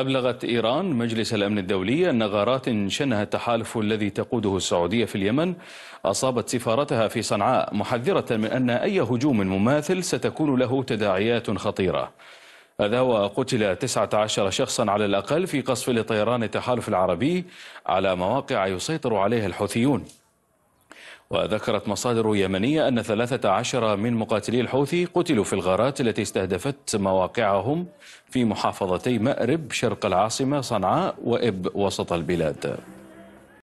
أبلغت إيران مجلس الأمن الدولي أن غارات شنها التحالف الذي تقوده السعودية في اليمن أصابت سفارتها في صنعاء محذرة من أن أي هجوم مماثل ستكون له تداعيات خطيرة هذا وقتل 19 شخصا على الأقل في قصف لطيران التحالف العربي على مواقع يسيطر عليها الحوثيون وذكرت مصادر يمنية أن 13 من مقاتلي الحوثي قتلوا في الغارات التي استهدفت مواقعهم في محافظتي مأرب شرق العاصمة صنعاء وإب وسط البلاد